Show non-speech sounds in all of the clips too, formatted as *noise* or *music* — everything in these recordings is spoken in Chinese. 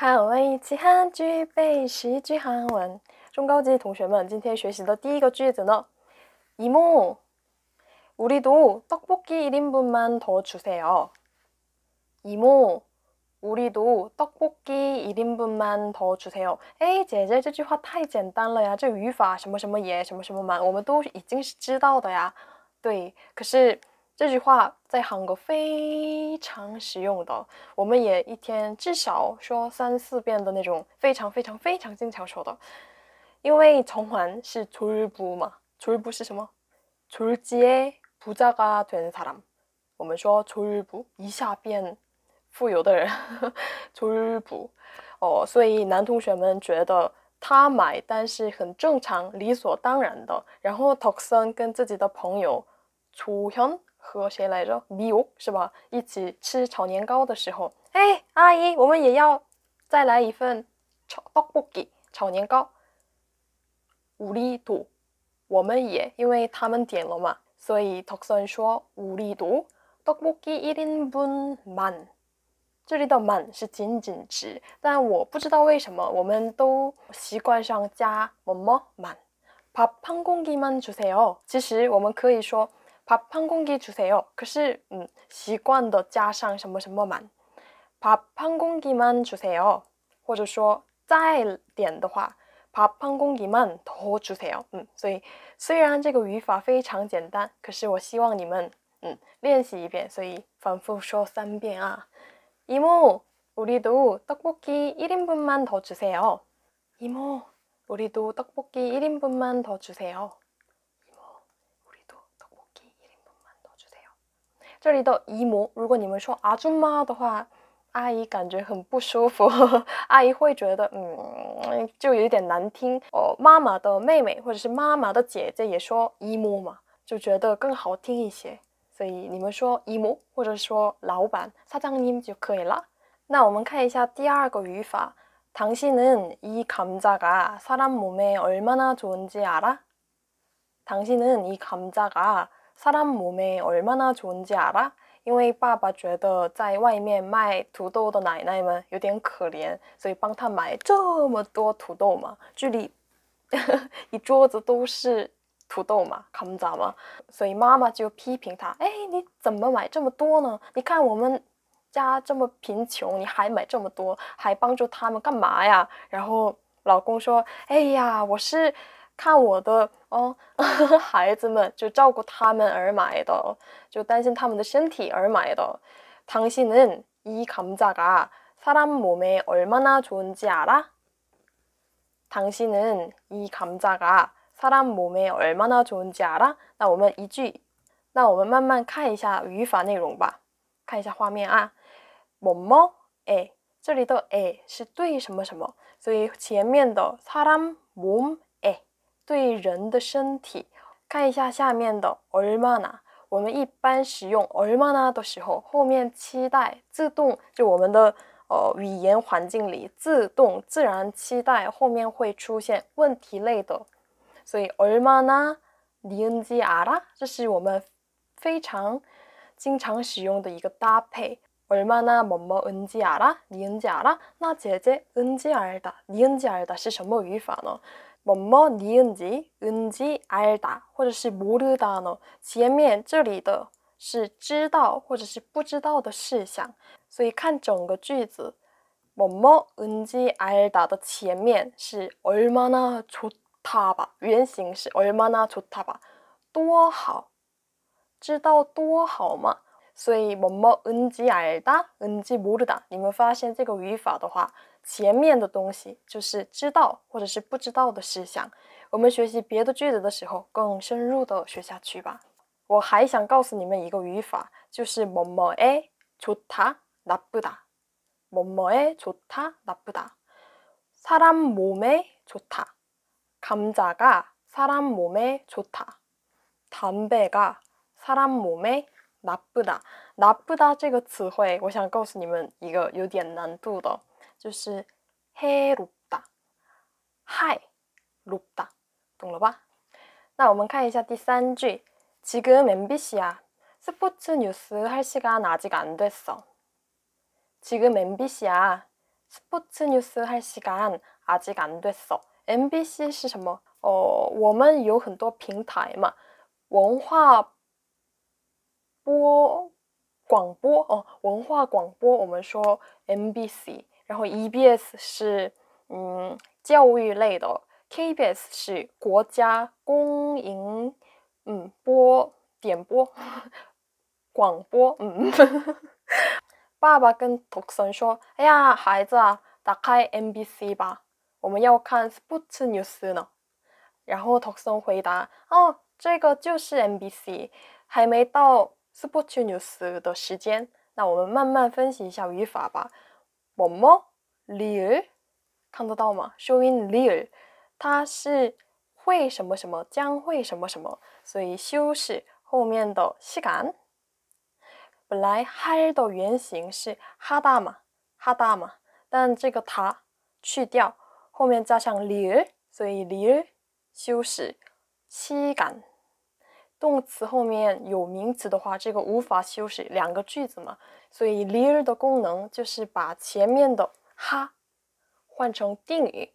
卡我一起韩剧背十句韩文中高级同学们今天学习的第一个句子呢이모우리도떡볶이1인분만더주세요이모우리도떡볶이1인분만더주세요哎姐姐这句话太简单了呀这语法什么什么也什么什么满我们都已经是知道的呀对可是 这句话在韩国非常实用的，我们也一天至少说三四遍的那种非常非常非常经常说的。因为정환是졸부嘛，졸부是什么？졸지에부자가되사 람。 我们说졸부一下变富有的人，졸부哦，所以男同学们觉得他买，但是很正常，理所当然的。然后덕승跟自己的朋友출 현。 和谁来着？米欧是吧？一起吃炒年糕的时候，哎，阿姨，我们也要再来一份炒豆卜鸡、炒年糕。五厘多，我们也因为他们点了嘛，所以德森说五厘多。豆卜鸡一定不慢，这里的满是仅仅指，但我不知道为什么我们都习惯上加么么慢。밥한공기만주세 요。 其实我们可以说。 밥한 공기 주세요. 可是, 음, 习惯的加上什么什么만. 밥 한 공기만 주세요. 或者说再点的话,밥 한 공기만 더 주세요. 음, 所以虽然这个语法非常简单，可是我希望你们嗯练习一遍，所以反复说三遍啊。 이모, 우리도 떡볶이 1인분만 더 주세요. 이모, 우리도 떡볶이 1인분만 더 주세요. 这里的姨母，如果你们说阿舅妈的话，阿姨感觉很不舒服。*laughs* 阿姨会觉得，嗯，就有点难听。哦，妈妈的妹妹或者是妈妈的姐姐也说姨母嘛，就觉得更好听一些。所以你们说姨母，或者说老板사장님就可以了。那我们看一下第二个语法。당신은이감자가사람몸에얼마나좋은지알아당신은이감자가사람몸에얼마나좋은지알아因为爸爸觉得在外面卖土豆的奶奶们有点可怜，所以帮他买这么多土豆嘛。距离一桌子都是土豆嘛，卡姆扎嘛。所以妈妈就批评他：“哎，你怎么买这么多呢？你看我们家这么贫穷，你还买这么多，还帮助他们干嘛呀？”然后老公说：“哎呀，我是。” 看我的哦孩子们，就照顾他们而买的，就担心他们的身体而买的。당신은이 감자가 사람 몸에 얼마나 좋은지 알아? 당신은 이 감자가 사람 몸에 얼마나 좋은지 알아? 那我们一句，那我们慢慢看一下语法内容吧，看一下画面啊。 뭐뭐 에这里的 a 是对什么什么，所以前面的사람 몸对人的身体，看一下下面的 olmana，我们一般使用 olmana 的时候，后面期待自动就我们的呃语言环境里自动自然期待后面会出现问题类的。所以 olmana 얼마나니언제알 a 这是我们非常经常使用的一个搭配。얼마나뭐뭐언제알아언제알아나이제이제언제알다언제알다是什么语法呢？ 뭐뭐 니은지, 은지, 알다, 或者是 모르다呢 前面这里的是知道或者是不知道的事项，所以看整个句子， 뭐뭐 은지 알다的前面是 얼마나 좋다바 原型是 얼마나 좋다바 多好，知道多好吗？所以뭐뭐 은지 알다, 은지 모르다，你们发现这个语法的话。 前面的东西就是知道或者是不知道的事项我们学习别的句子的时候更深入的学下去吧我还想告诉你们一个语法就是某某에좋다나쁘다뭐뭐에좋다나쁘다사람몸에좋다감자가사람몸에좋다담배가사람몸에나쁘다나쁘다这个词汇我想告诉你们一个有点难度的 就是黑롭 다， 嗨，롭 다， 懂了吧？那我们看一下第三句，지금 MBC야 스포츠 뉴스 할 시간 아직 안 됐어. 지금 MBC야 스포츠 뉴스 할 시간 아직 안 됐어. MBC 是什么？哦，我们有很多平台嘛，文化播广播哦，文化广播，我们说 MBC。然后 EBS 是嗯教育类的，KBS 是国家公营嗯播点播广播嗯。*laughs* 爸爸跟独森说：“哎呀，孩子啊，打开 MBC 吧，我们要看 Sports News 呢。”然后独森回答：“哦，这个就是 MBC，还没到 Sports News 的时间，那我们慢慢分析一下语法吧。”もう、る、看得到吗？するる、它是会什么什么，将会什么什么，所以修饰后面的西間。本来嗨的原型是哈る嘛，哈る嘛，但这个た去掉，后面加上る，所以る修饰西間。动词后面有名词的话，这个无法修饰两个句子嘛，所以 lear 的功能就是把前面的哈换成定语，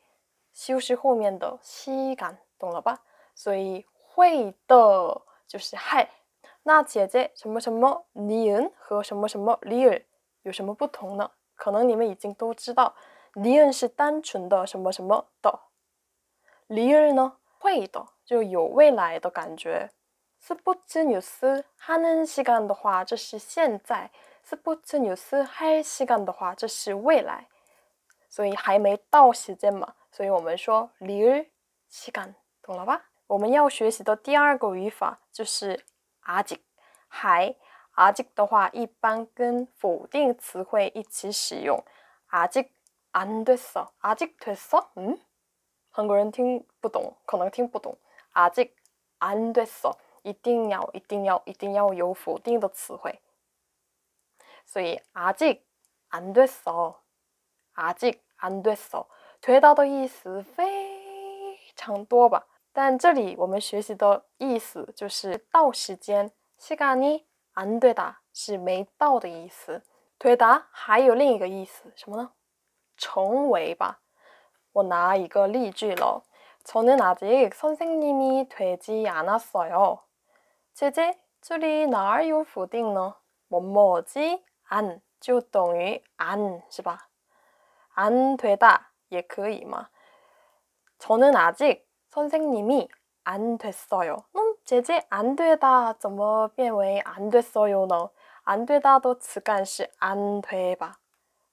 修饰后面的西感，懂了吧？所以会的，就是嗨。那姐姐什么什么 n e a n 和什么什么 lear 有什么不同呢？可能你们已经都知道 n e a n 是单纯的什么什么的，lear 呢会的，就有未来的感觉。스포츠뉴스하는시간的话，这是现在。스포츠뉴스할시간的话，这是未来。所以还没到时间嘛，所以我们说零시 간， 懂了吧？我们要学习的第二个语法就是아 직， 还。아직的话一般跟否定词汇一起使用。아직안됐 어， 아직됐 어？ 嗯？韩国人听不懂，可能听不懂。아직안됐 어。 一定要一定要一定要有否定的词汇，所以아직안됐 어， 아직안됐 어， 推到的意思非常多吧，但这里我们学习的意思就是到时间。시간이안됐 다， 是没到的意思。推达还有另一个意思，什么呢？成为吧。我拿一个例句喽。로저는아직선생님이되지않았어 요。 제제 줄이 나 y o 딩 r 뭐뭐지안就等于안是吧안 되다 也可以嘛。 예, 그 저는 아직 선생님이 안 됐어요. 음, 제제 안 되다 怎么变为안 됐어요 呢?안 되다도 词干是안 되바.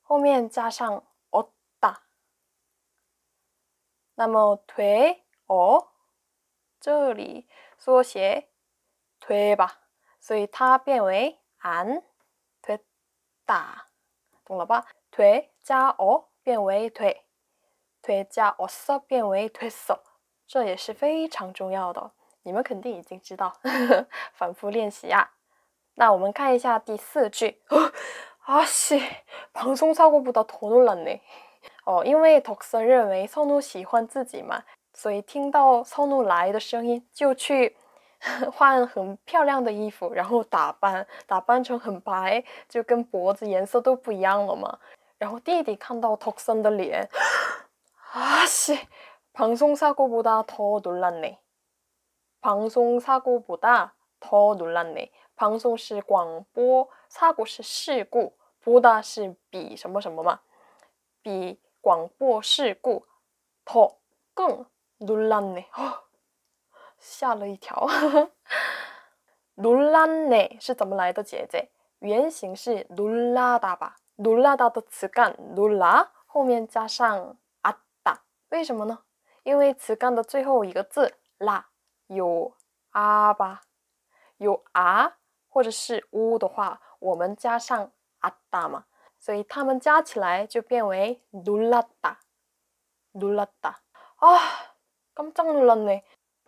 后面加上 얻다. 那么 되어 这里缩写推吧，所以它变为안推 다， 懂了吧？推加어变为推，推加어变为推手。这也是非常重要的，你们肯定已经知道，呵 *laughs* 呵反复练习啊。那我们看一下第四句，아 *laughs* 씨방송사고不到더놀랐 네。 哦，因为덕선认为송奴喜欢自己嘛，所以听到송奴来的声音就去。*laughs* 换很漂亮的衣服，然后打扮打扮成很白，就跟脖子颜色都不一样了嘛。然后弟弟看到 Toxin 的脸，啊西，방송사고보다더놀랐 네。 방송사고보다더놀랐 네。 방송是广播，사고是事故，보다是比什么什么嘛，比广播事故，더更놀랐 네。 吓了一条，놀랐네是怎么来的，姐姐？原型是놀랐다吧？놀랐다的词干놀라后面加上아 다， 为什么呢？因为词干的最后一个字라有아吧，有아或者是우的话，我们加上아다嘛，所以它们加起来就变为놀랐 다， 놀랐 다。 啊，깜짝놀랐 네。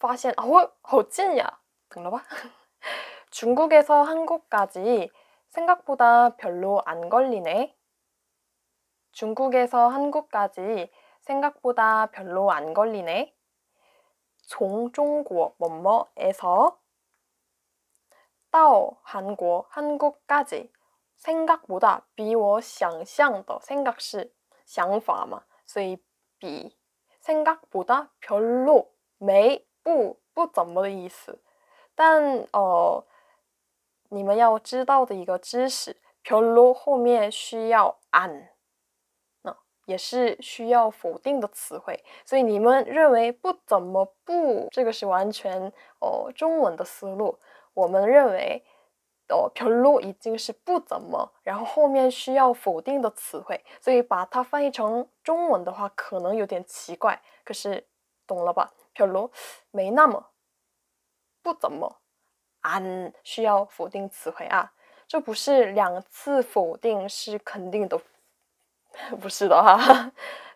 发现 어우 어찌냐 등러봐 중국에서 한국까지 생각보다 별로 안 걸리네. 중국에서 한국까지 생각보다 별로 안 걸리네. 종중국 뭐뭐에서 따오 한국 한국까지 생각보다 비워 想象的생각시想法嘛所以比 생각보다 별로 매不不怎么的意思，但哦，你们要知道的一个知识，飘落后面需要 an，那也是需要否定的词汇，所以你们认为不怎么不，这个是完全哦中文的思路。我们认为哦飘落已经是不怎么，然后后面需要否定的词汇，所以把它翻译成中文的话，可能有点奇怪，可是懂了吧？별로没那么，不怎么，안需要否定词汇啊，这不是两次否定是肯定的，*laughs* 不是的哈。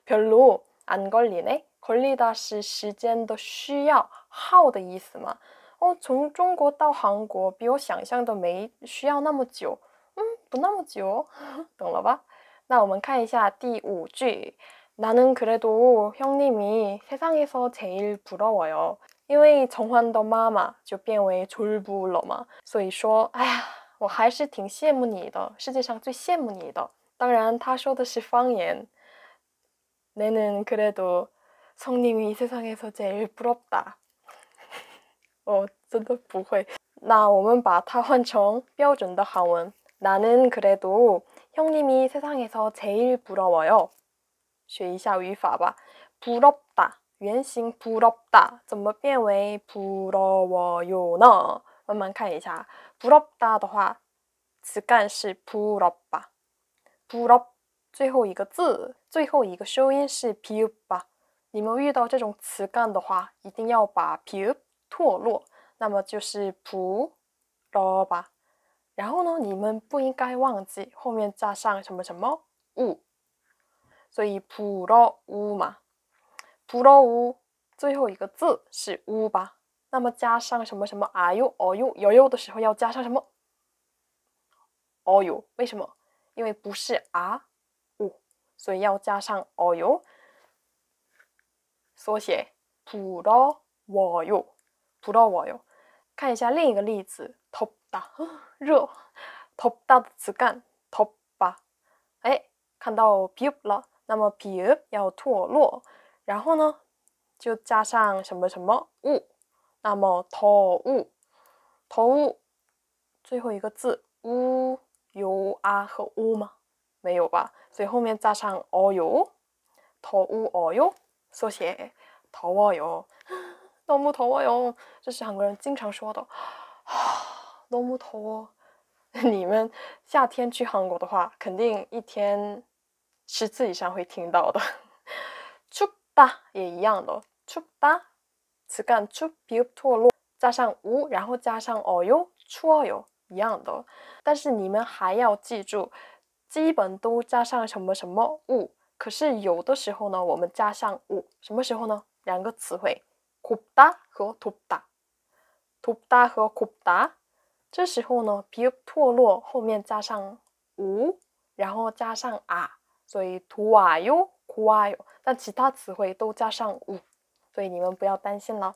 별로안걸리 네， 걸리다是时间的需要耗的意思嘛。哦，从中国到韩国比我想象的没需要那么久，嗯，不那么久，*laughs* 懂了吧？那我们看一下第五句。 나는 그래도 형님이 세상에서 제일 부러워요. 因为정환더마마就变为졸부러마所以说哎呀我还是挺羡慕你的世界上最羡慕你的当然他说的是方言 내는 그래도 성님이 세상에서 제일 부럽다. *laughs* 어, 真的不会那我们把它换成标准的韩文나는 그래도 형님이 세상에서 제일 부러워요. 学一下语法吧。プロダ原型プロダ怎么变为プロワヨ呢？慢慢看一下。プロダ的话，词干是プロバ、プロ，最后一个字最后一个收音是ピュ吧。你们遇到这种词干的话，一定要把ピュ脱落，那么就是普罗吧。然后呢，你们不应该忘记后面加上什么什么物。所以普罗乌嘛，普罗乌最后一个字是乌吧？那么加上什么什么啊哟哦哟哟哟的时候要加上什么？哦哟？为什么？因为不是啊乌，所以要加上哦哟。缩写普罗哇哟，普罗哇哟。看一下另一个例子，头大热，头大子干头吧？哎，看到皮了。那么皮要脱落，然后呢，就加上什么什么物，那么头物，头物，最后一个字乌有啊和乌吗？没有吧，所以后面加上어 요， 脱物 o 요， 缩写脱어 요， 너무더워哟，这是韩国人经常说的，너무더 워， *laughs* 你们夏天去韩国的话，肯定一天。十次以上会听到的出吧也一样的出吧，词干出 u 脱落，加上无，然后加上 o i l o i 一样的。但是你们还要记住，基本都加上什么什么物。可是有的时候呢，我们加上物，什么时候呢？两个词汇 t u p 和 tupa，tupa 和 t u p 这时候呢，pu 脱落后面加上无，然后加上啊。所以，Who are you? Who are you? 但其他词汇都加上“我”，所以你们不要担心了。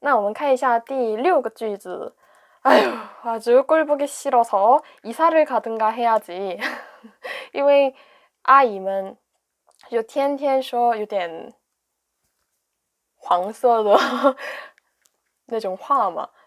那我们看一下第六个句子。哎呦，아주꼴보기싫어서이사를가든가해야 지， *laughs* 因为阿姨们就天天说有点黄色的 *laughs* 那种话嘛。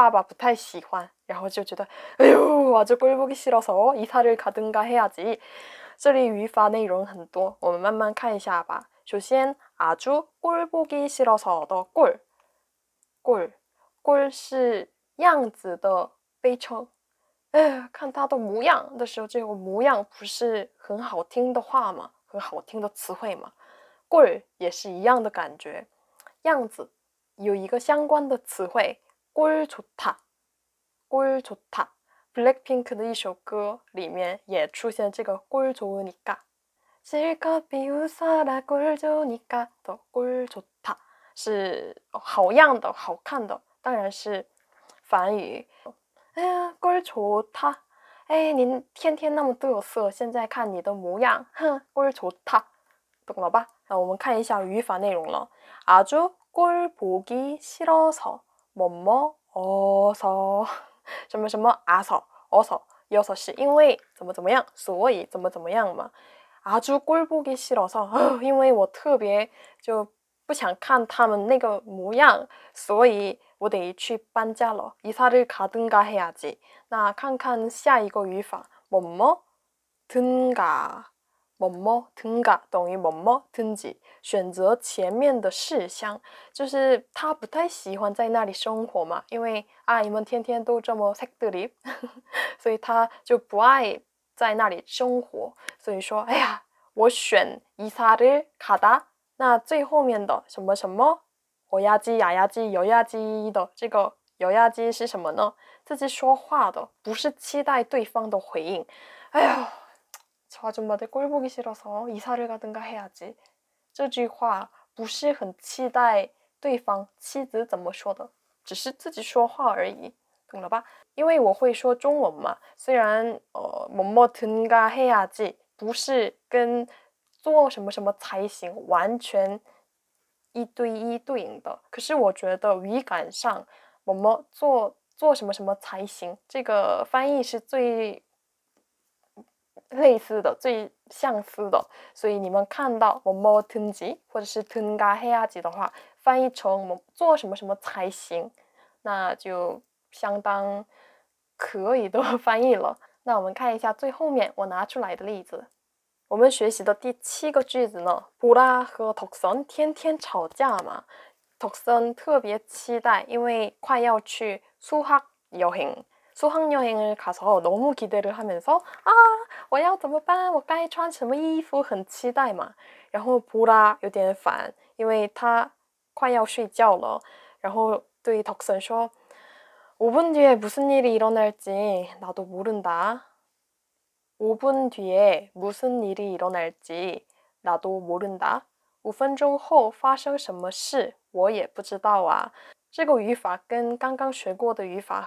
爸爸不太喜欢，然后就觉得，哎呦，我주꿀不给싫了，所以사를卡든嘎黑야 지。 这里语法内容很多，我们慢慢看一下吧。首先，아주꿀보기싫어서的 꿀， 꿀， 꿀是样子的，悲称。哎，看他的模样的时候，这个模样不是很好听的话吗？很好听的词汇吗？꿀也是一样的感觉，样子有一个相关的词汇。꼴 좋다, 꼴 좋다. 블랙핑크 的一首歌里面也出现这个꼴 좋으니까 실컷 비웃어라 꼴 좋으니까 또꼴 좋다 是好样的好看的当然是梵语哎呀꼴 좋다 哎您天天那么对我色现在看你的模样哼꼴 좋다 懂了吧那我们看一下语法内容了아주꼴 보기 싫어서 뭐뭐 어서 什么什么 아서 어서 6시 因为怎么怎么样所以怎么怎么样막 아주 꼴 보기 싫어서 因为我特别就不想看他们那个模样所以我得去搬家了 이사를 가든가 해야지 나看看下一个语法뭐뭐 든가 么么，汤咖等于么么，汤子选择前面的事项，就是他不太喜欢在那里生活嘛，因为阿姨们天天都这么在这里，*laughs* 所以他就不爱在那里生活。所以说，哎呀，我选伊萨的卡达。那最后面的什么什么，我鸭鸡呀，鸭鸡油鸭鸡的这个油鸭鸡是什么呢？自己说话的，不是期待对方的回应。哎呦。꼴보기싫어서이사를가든가해야 지。 这句话不是很期待对方妻子怎么说的，只是自己说话而已，懂了吧？因为我会说中文嘛。虽然呃，么么，听嘎黑呀叽，不是跟做什么什么才行完全一对一对应的。可是我觉得语感上，么么做做什么什么才行这个翻译是最。类似的，最相似的，所以你们看到我“モトン或者是“トガヘアジ”的话，翻译成“我做什么什么才行”，那就相当可以的翻译了。*laughs* 那我们看一下最后面我拿出来的例子，我们学习的第七个句子呢？布拉和托森天天吵架嘛，托森特别期待，因为快要去苏哈游行。 수학여행을 가서 너무 기대를 하면서 아, 我要怎么办我该穿什么衣服很期待嘛然后보라有点烦因为他快要睡觉了然后对 덕선 说 5분 뒤에 무슨 일이 일어날지 나도 모른다. 5분 뒤에 무슨 일이 일어날지 나도 모른다. 5分钟后发生什么事我也不知道啊。这个语法跟刚刚学过的语法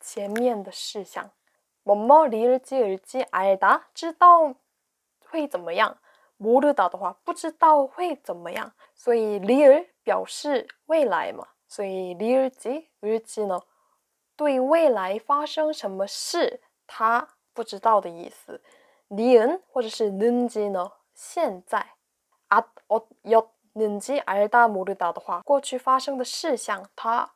前面的事项，뭐를지일지알다知道会怎么样，모르다的话不知道会怎么样，所以리얼表示未来嘛，所以리얼지일지呢对未来发生什么事他不知道的意思，리엔或者是능지呢现在，아어요능지알다모르다的话过去发生的事项他。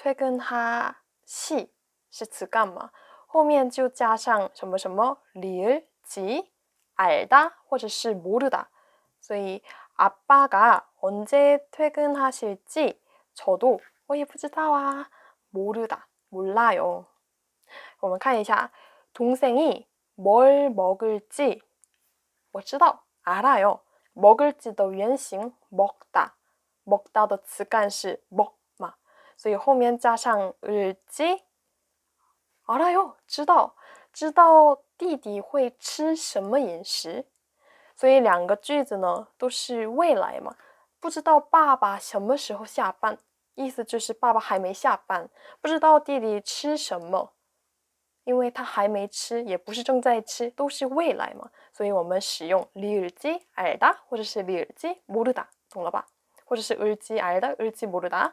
퇴근하시 是词干嘛？后面就加上什么什么릴 지、 알다或者是모르 다。 所以아빠가언제퇴근하실지저도我也不知道啊，모르다몰라 요。 我们看一下，동생이뭘먹을 지？ 我知道，알아요。먹을지的原型먹다，먹다的词干是먹。 所以后面加上日语，好了哟，知道知道弟弟会吃什么饮食？所以两个句子呢都是未来嘛。不知道爸爸什么时候下班，意思就是爸爸还没下班，不知道弟弟吃什么，因为他还没吃，也不是正在吃，都是未来嘛。所以我们使用日语阿尔或者是日语モルダ，懂了吧？或者是日语アルダ、日语モルダ。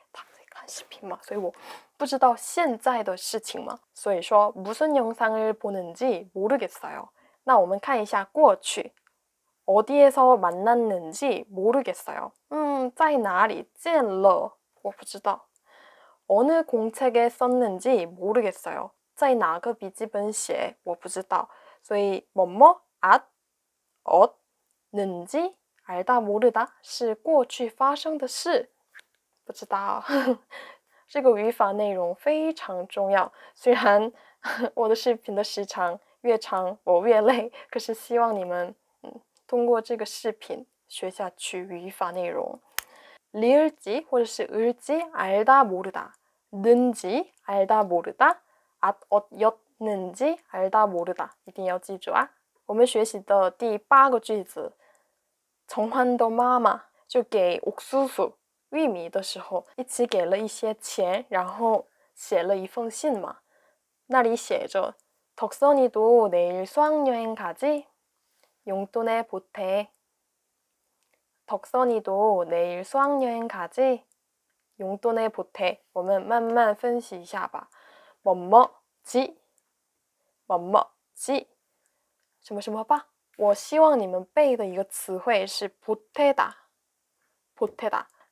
视频嘛，所以我不知道现在的事情嘛。所以说무슨영상을보는지모르겠어 요。 那我们看一下过去，어디에서만났는지모르겠어 요。 嗯，在哪里见了？我不知道。어느공책에썼는지모르겠어 요。 在哪个笔记本写？我不知道。所以뭐뭐앗어는지알다모르다是过去发生的事。 不知道这个语法内容非常重要虽然我的视频的时长越长我越累可是希望你们嗯通过这个视频学下去语法内容理지或者是을지알다모르다는지알다모르다앗엇엿는지알다모르다一定要记住啊我们学习的第八个句子从欢도妈妈就给옥수수 玉米的时候，一起给了一些钱，然后写了一封信嘛。那里写着“덕선이도내일수학여행가지용돈에보태”。덕선이도내일수학여행가지용돈에보 태。 我们慢慢分析一下吧。뭐뭐 지， 뭐뭐 지， 什么什么吧？我希望你们背的一个词汇是“보태다”，보태 다。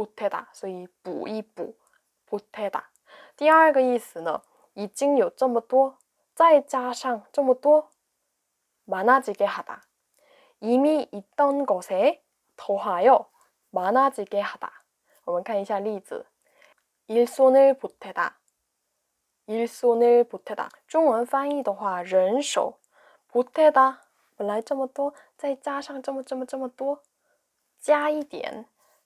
보태다. 所以补一补, 보태다. 第二个意思呢,已经有这么多,再加上这么多, 많아지게 하다. 이미 있던 것에 더하여 많아지게 하다. 我们看一下例子. 일손을 보태다. 일손을 보태다. 中文翻译的话,人手. 보태다. 本来这么多,再加上这么这么这么多,加一点.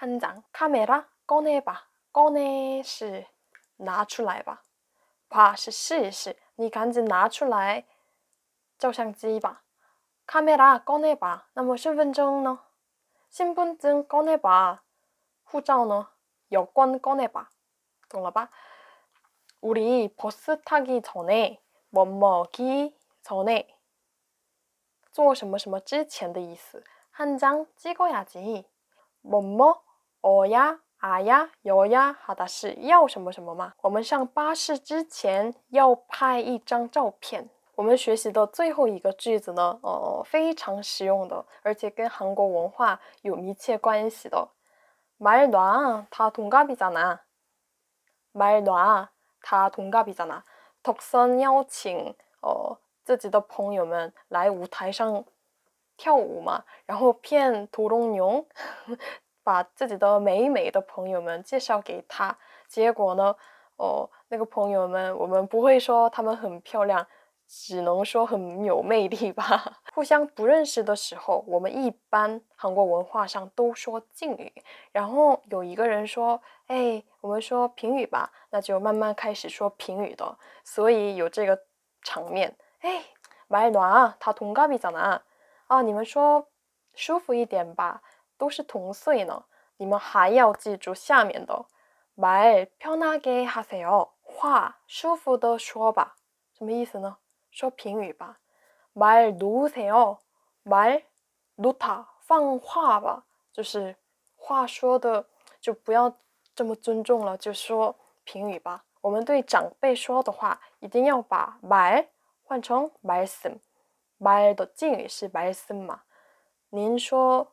한 장. 카메라 꺼내봐. 꺼내시拿出来吧.봐 봐시 시시. 试你赶紧拿出来照相机吧. 카메라 꺼내봐. 那么身份证呢? 신분증 꺼내봐. 후자어너 여권 꺼내봐. 懂了吧? 우리 버스 타기 전에 뭐 먹기 전에 做什么什么之前的意思.한장 찍어야지. 뭐먹 哦呀，啊呀，有呀，哈达是要什么什么吗？我们上巴士之前要拍一张照片。我们学习的最后一个句子呢，哦，非常实用的，而且跟韩国文化有密切关系的。말놔다동갑이잖아말놔다동갑이잖아덕선邀请哦自己的朋友们来舞台上跳舞嘛，然后骗屠龙牛。把自己的美美的朋友们介绍给他，结果呢？哦，那个朋友们，我们不会说他们很漂亮，只能说很有魅力吧。*laughs* 互相不认识的时候，我们一般韩国文化上都说敬语，然后有一个人说：“哎，我们说平语吧。”那就慢慢开始说平语的，所以有这个场面。哎，말啊，他同갑이잖 아。 啊，你们说舒服一点吧。都是同岁呢，你们还要记住下面的“말편하게하세요”，话舒服的说吧。什么意思呢？说评语吧，“말노세요”，말노타放话吧，就是话说的就不要这么尊重了，就说评语吧。我们对长辈说的话，一定要把말换成말 씀， 말的敬语是말씀嘛。您说。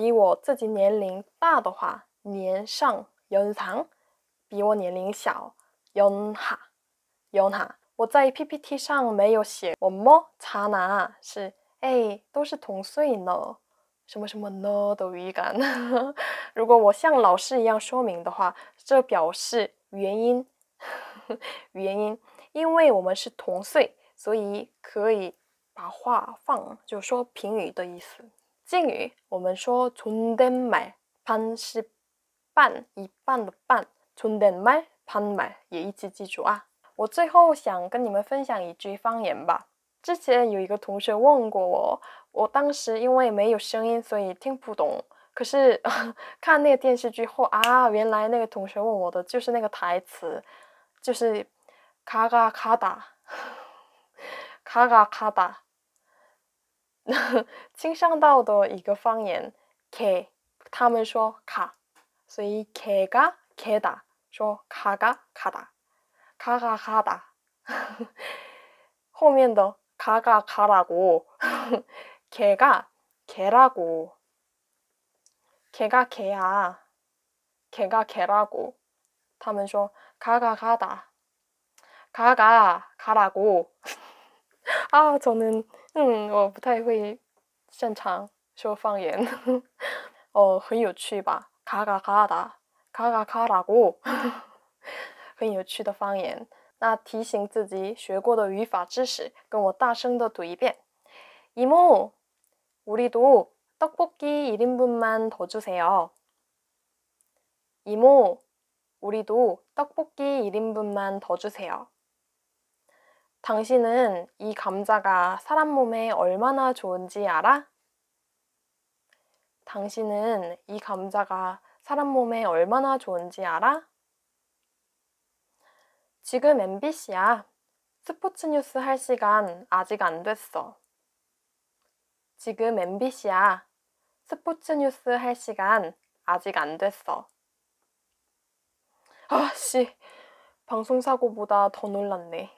比我自己年龄大的话，年上；有年堂；比我年龄小，年哈，年哈。我在 PPT 上没有写，我么查哪是哎，都是同岁呢，什么什么呢的语感。*laughs* 如果我像老师一样说明的话，这表示原因，原因，因为我们是同岁，所以可以把话放，就说评语的意思。敬语我们说“存댓말반是半一半的半“存댓말반말”也一起记住啊！我最后想跟你们分享一句方言吧。之前有一个同学问过我，我当时因为没有声音，所以听不懂。可是 *laughs* 看那个电视剧后啊，原来那个同学问我的就是那个台词，就是“ *laughs* 卡嘎卡哒，卡嘎卡哒”。清香道的一个方言，k，他们说卡，所以 k가 k다， 说卡嘎卡哒，卡嘎卡哒，后面的卡嘎卡라고 k가 개라고, 개가 개야, 개가 개라고. 他们说 가가 가다, 가가 가라고. 아 저는 嗯，我不太会擅长说方言。哦，很有趣吧？卡卡卡的，卡卡卡拉过，很有趣的方言。那提醒自己学过的语法知识，跟我大声的读一遍。이모우리도떡볶이1인분만더주세요이모우리도떡볶이1인분만더주세요 당신은 이 감자가 사람 몸에 얼마나 좋은지 알아? 당신은 이 감자가 사람 몸에 얼마나 좋은지 알아? 지금 MBC야. 스포츠 뉴스 할 시간 아직 안 됐어. 지금 MBC야. 스포츠 뉴스 할 시간 아직 안 됐어. 아씨, 방송사고보다 더 놀랐네.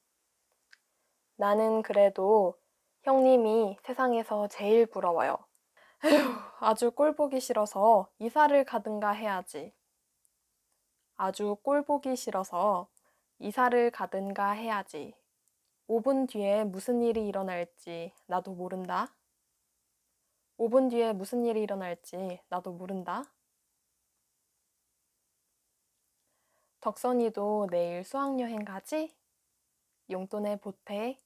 나는 그래도 형님이 세상에서 제일 부러워요. 에휴, 아주 꼴보기 싫어서 이사를 가든가 해야지. 아주 꼴보기 싫어서 이사를 가든가 해야지. 5분 뒤에 무슨 일이 일어날지 나도 모른다. 5분 뒤에 무슨 일이 일어날지 나도 모른다. 덕선이도 내일 수학여행 가지? 용돈에 보태.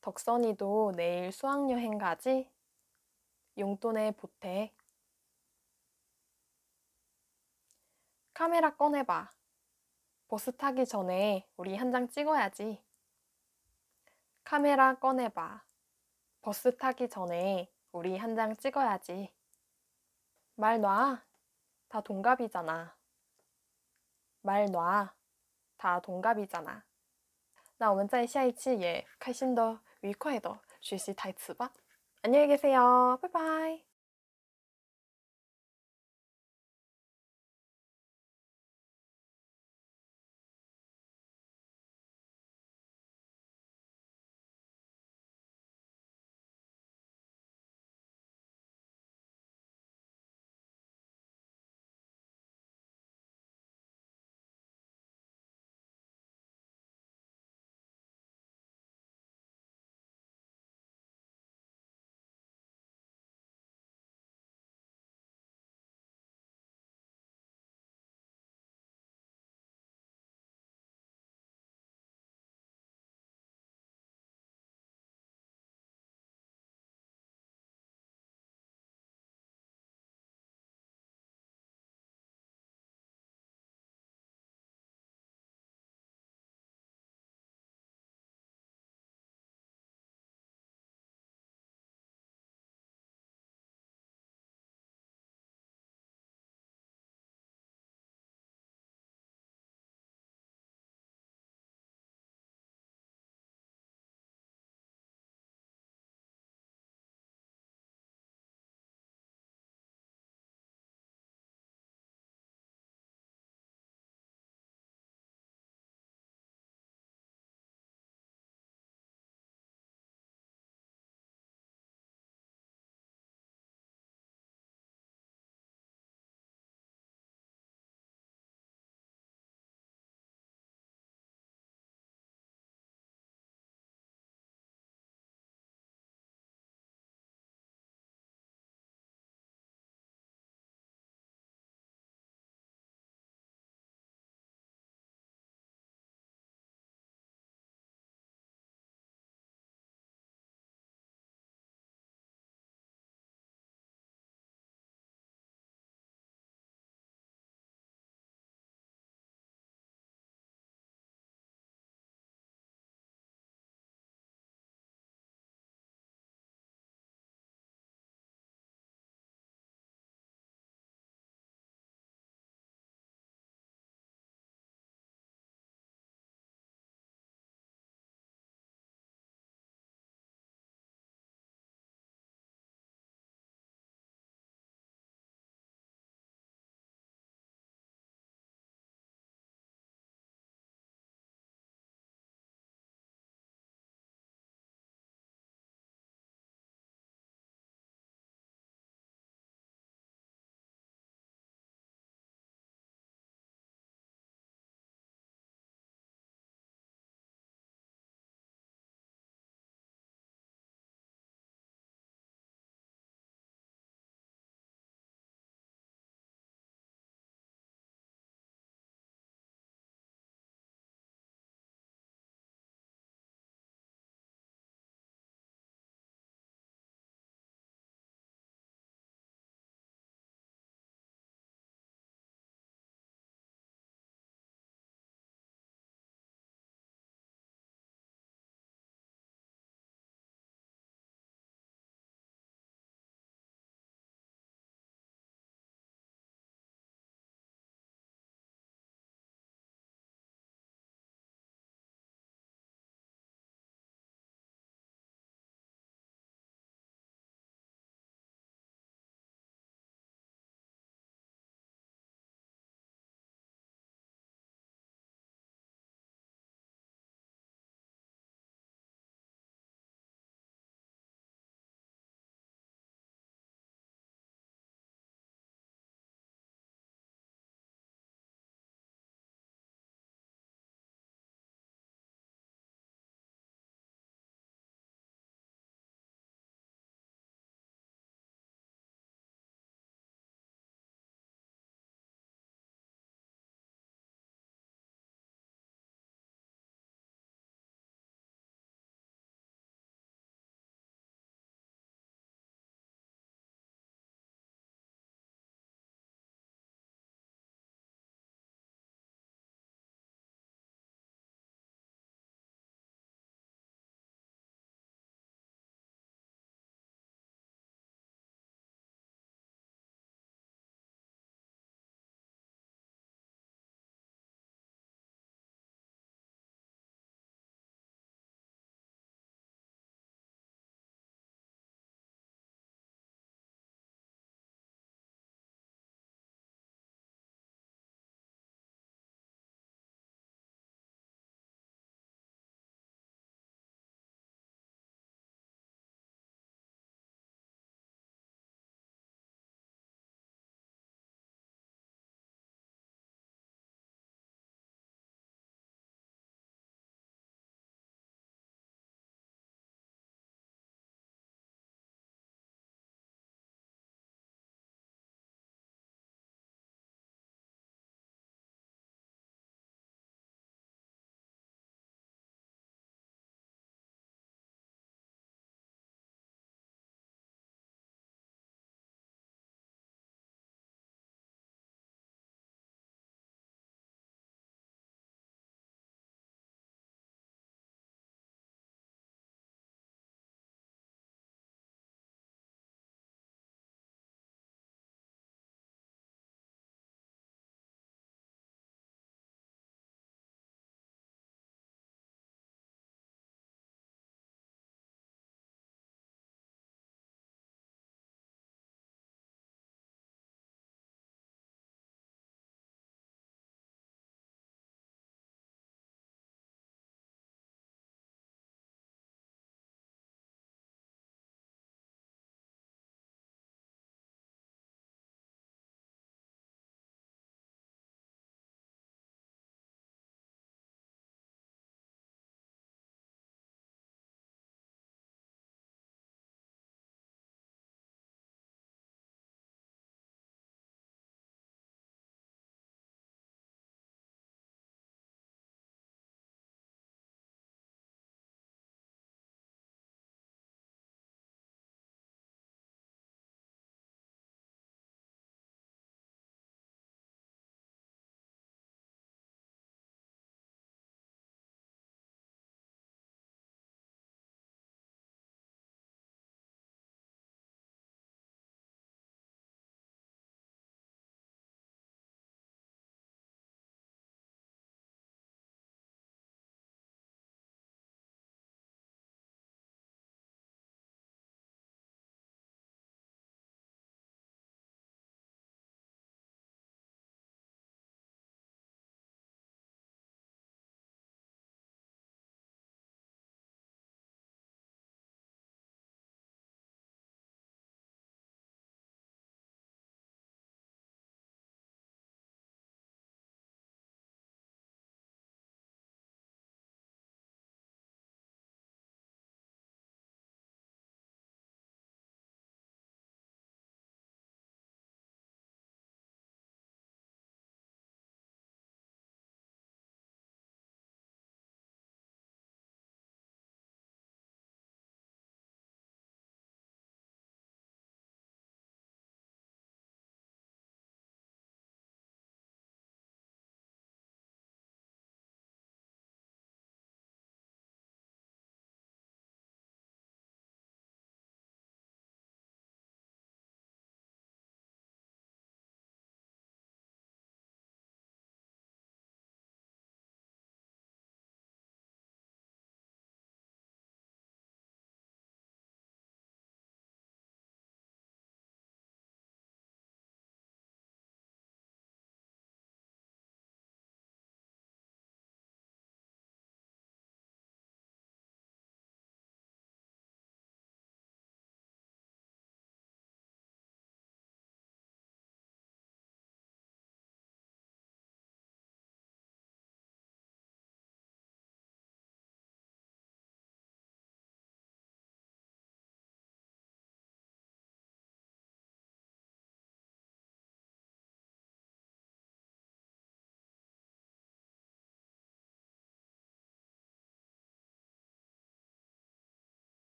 덕선이도 내일 수학여행 가지? 용돈에 보태. 카메라 꺼내봐. 버스 타기 전에 우리 한 장 찍어야지. 카메라 꺼내봐. 버스 타기 전에 우리 한 장 찍어야지. 말 놔. 다 동갑이잖아. 말 놔. 다 동갑이잖아. 나那我们在下一期也开心더 愉快的学习台词吧。안녕히 계세요. 바이바이.